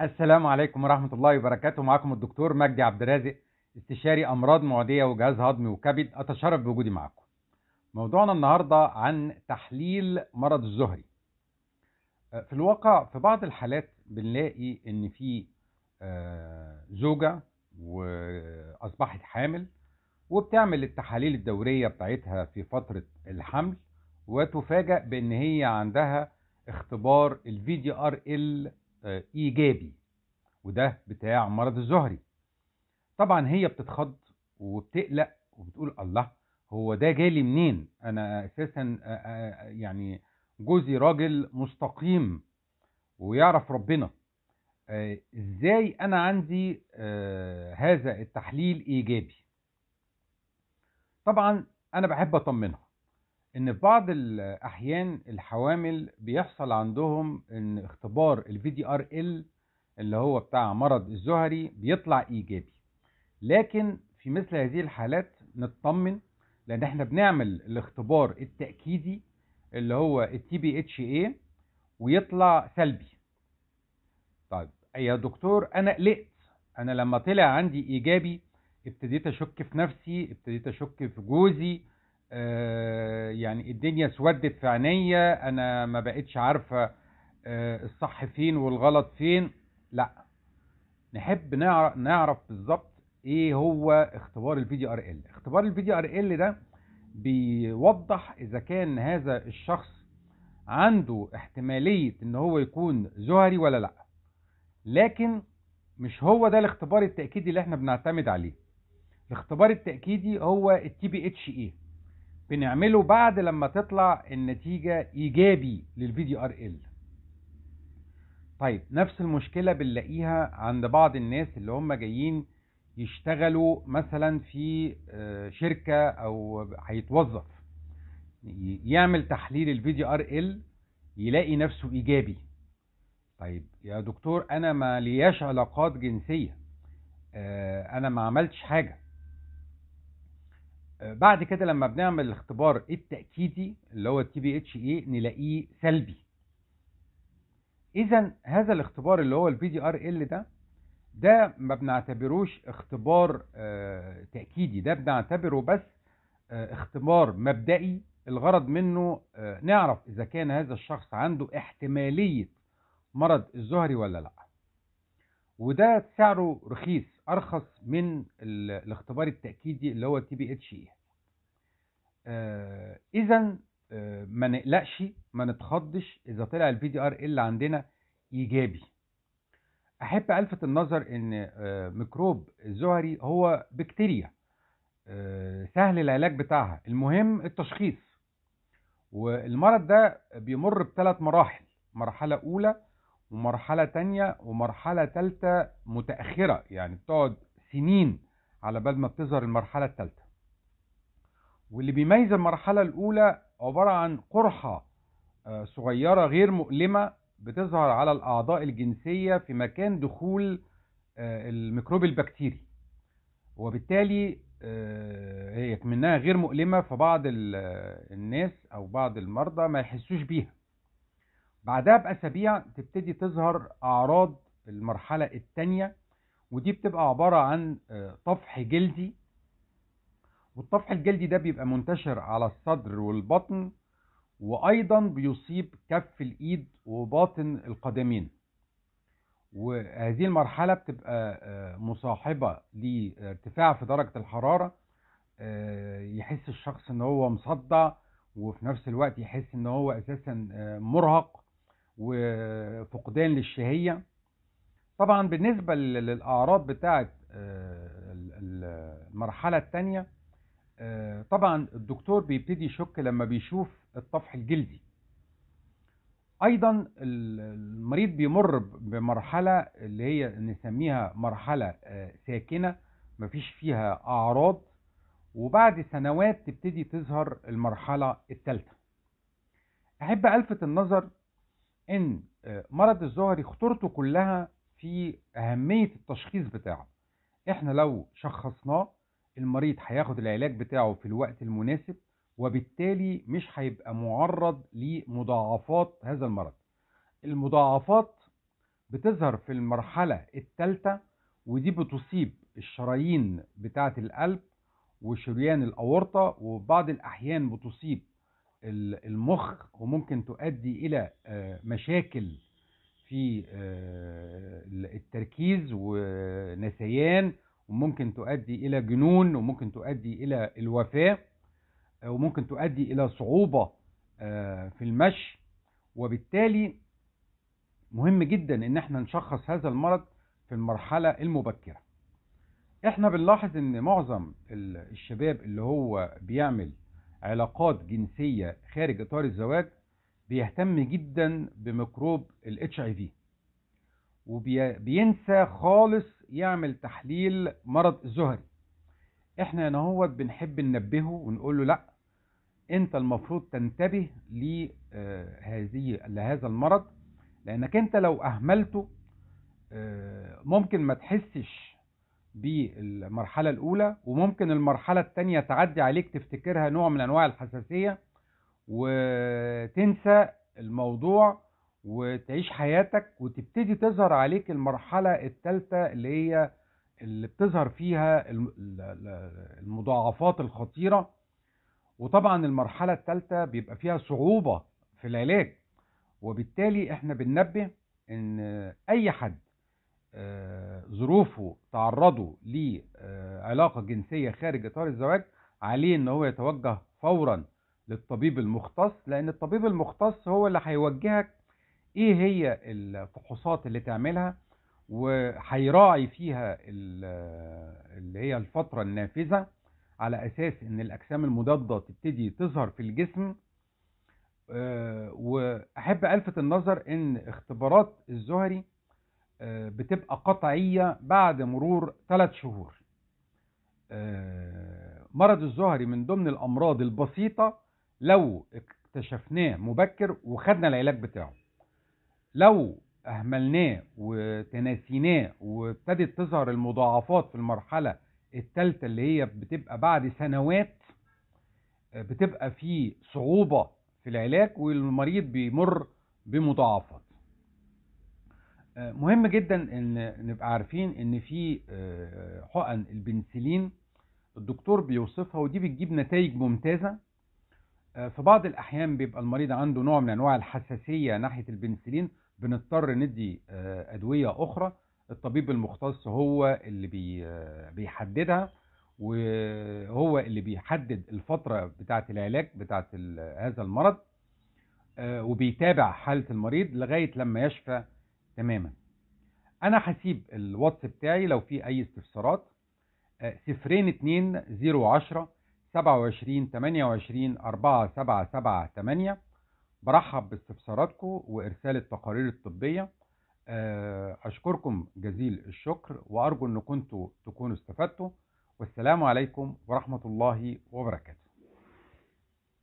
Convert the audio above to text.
السلام عليكم ورحمة الله وبركاته معكم الدكتور مجدي عبد الرازق استشاري أمراض معدية وجهاز هضمي وكبد أتشرف بوجودي معكم موضوعنا النهاردة عن تحليل مرض الزهري آه، في الواقع في بعض الحالات بنلاقي إن في آه، زوجة وأصبحت حامل وبتعمل التحاليل الدورية بتاعتها في فترة الحمل وتفاجأ بأن هي عندها اختبار الفي دي ار ال آه، ايجابي وده بتاع مرض الزهري طبعا هي بتتخض وبتقلق وبتقول الله هو ده جالي منين انا اساسا آه، آه، يعني جوزي راجل مستقيم ويعرف ربنا ازاي انا عندي هذا التحليل ايجابي طبعا انا بحب اطمنها ان في بعض الاحيان الحوامل بيحصل عندهم ان اختبار الفي دي ار ال اللي هو بتاع مرض الزهري بيطلع ايجابي لكن في مثل هذه الحالات نطمن لان احنا بنعمل الاختبار التاكيدي اللي هو التي بي اتش اي ويطلع سلبي طيب يا دكتور انا قلقت انا لما طلع عندي ايجابي ابتديت اشك في نفسي ابتديت اشك في جوزي آه، يعني الدنيا سودت في عينيا انا ما بقتش عارفه آه، الصح فين والغلط فين لا نحب نعرف بالظبط ايه هو اختبار الفيديو دي ار ال اختبار الفيديو دي ار ال ده بيوضح اذا كان هذا الشخص عنده احتماليه ان هو يكون زهري ولا لا لكن مش هو ده الاختبار التاكيدي اللي احنا بنعتمد عليه الاختبار التاكيدي هو التي بي اتش ايه بنعمله بعد لما تطلع النتيجة إيجابي للفيديو ار ال طيب نفس المشكلة بنلاقيها عند بعض الناس اللي هم جايين يشتغلوا مثلا في آه، شركة أو هيتوظف يعمل تحليل الفيديو ار ال يلاقي نفسه إيجابي طيب يا دكتور أنا ما لياش علاقات جنسية آه، أنا ما عملتش حاجة بعد كده لما بنعمل الاختبار التأكيدي اللي هو التي بي اتش اي نلاقيه سلبي اذا هذا الاختبار اللي هو البي دي ار ال ده ده ما بنعتبروش اختبار آه، تأكيدي ده بنعتبره بس آه، اختبار مبدئي الغرض منه آه، نعرف اذا كان هذا الشخص عنده احتمالية مرض الزهري ولا لا وده سعره رخيص ارخص من الاختبار التأكيدي اللي هو التي بي اتش اي آه، اذا آه، ما نقلقش ما نتخضش اذا طلع البي دي ار ال عندنا ايجابي احب الفت النظر ان آه، ميكروب الزهري هو بكتيريا سهل العلاج بتاعها المهم التشخيص والمرض ده بيمر بثلاث مراحل مرحله اولى ومرحله تانية ومرحله تالتة متاخره يعني بتقعد سنين على بال ما بتظهر المرحله التالتة واللي بيميز المرحلة الأولى عبارة عن قرحة آه، صغيرة غير مؤلمة بتظهر على الأعضاء الجنسية في مكان دخول آه، الميكروب البكتيري وبالتالي آه، هي منها غير مؤلمة فبعض الناس أو بعض المرضى ما يحسوش بيها بعدها بأسابيع تبتدي تظهر أعراض المرحلة الثانية ودي بتبقى عبارة عن طفح جلدي والطفح الجلدي ده بيبقى منتشر على الصدر والبطن وايضا بيصيب كف الايد وباطن القدمين وهذه المرحلة بتبقى آه، مصاحبة لارتفاع في درجة الحرارة آه، يحس الشخص ان هو مصدع وفي نفس الوقت يحس ان هو اساسا آه، مرهق وفقدان للشهية طبعا بالنسبة للاعراض بتاعت المرحلة الثانية آه، طبعا الدكتور بيبتدي يشك لما بيشوف الطفح الجلدي ايضا المريض بيمر بمرحله اللي هي نسميها مرحله آه، ساكنه مفيش فيها اعراض وبعد سنوات تبتدي تظهر المرحله الثالثه احب الفت النظر ان آه، مرض الظهري خطورته كلها في اهميه التشخيص بتاعه احنا لو شخصناه المريض هياخد العلاج بتاعه في الوقت المناسب وبالتالي مش هيبقى معرض لمضاعفات هذا المرض المضاعفات بتظهر في المرحلة الثالثة ودي بتصيب الشرايين بتاعة القلب وشريان الأورطة وبعض الأحيان بتصيب المخ وممكن تؤدي إلى آه، مشاكل في آه، التركيز ونسيان وممكن تؤدي إلى جنون وممكن تؤدي إلى الوفاة آه، وممكن تؤدي إلى صعوبة آه، في المشي وبالتالي مهم جدا إن احنا نشخص هذا المرض في المرحلة المبكرة احنا بنلاحظ ان معظم الشباب اللي هو بيعمل علاقات جنسية خارج اطار الزواج بيهتم جدا بميكروب الاتش اي في وبينسى خالص يعمل تحليل مرض الزهري احنا نهوت بنحب ننبهه ونقول له لا انت المفروض تنتبه لهذه آه، لهذا المرض لانك انت لو اهملته آه، ممكن ما تحسش بالمرحلة الأولى وممكن المرحلة الثانية تعدي عليك تفتكرها نوع من أنواع الحساسية وتنسى الموضوع وتعيش حياتك وتبتدي تظهر عليك المرحلة الثالثة اللي هي اللي بتظهر فيها المضاعفات الخطيرة وطبعا المرحلة الثالثة بيبقى فيها صعوبة في العلاج وبالتالي احنا بننبه ان اي حد آه، ظروفه تعرضه لعلاقة آه، جنسية خارج اطار الزواج عليه ان هو يتوجه فورا للطبيب المختص لان الطبيب المختص هو اللي هيوجهك ايه هي الفحوصات اللي تعملها وهيراعي فيها اللي هي الفترة النافذة على اساس ان الاجسام المضادة تبتدي تظهر في الجسم آه، واحب الفت النظر ان اختبارات الزهري آه، بتبقى قطعية بعد مرور ثلاث شهور آه، مرض الزهري من ضمن الامراض البسيطة لو اكتشفناه مبكر وخدنا العلاج بتاعه لو اهملناه وتناسيناه وابتدت تظهر المضاعفات في المرحله الثالثه اللي هي بتبقى بعد سنوات بتبقى في صعوبه في العلاج والمريض بيمر بمضاعفات مهم جدا ان نبقى عارفين ان في آه، حقن البنسلين الدكتور بيوصفها ودي بتجيب نتائج ممتازه آه، في بعض الاحيان بيبقى المريض عنده نوع من انواع الحساسيه ناحيه البنسلين بنضطر ندي آه، أدوية أخرى الطبيب المختص هو اللي آه، بيحددها وهو اللي بيحدد الفترة بتاعة العلاج بتاعة هذا المرض آه، وبيتابع حالة المريض لغاية لما يشفى تماما أنا هسيب الواتس بتاعي لو في أي استفسارات صفرين اتنين زيرو عشرة سبعة وعشرين تمانية وعشرين أربعة سبعة سبعة تمانية برحب باستفساراتكم وإرسال التقارير الطبية آه، أشكركم جزيل الشكر وأرجو أن كنتوا تكونوا استفدتوا والسلام عليكم ورحمة الله وبركاته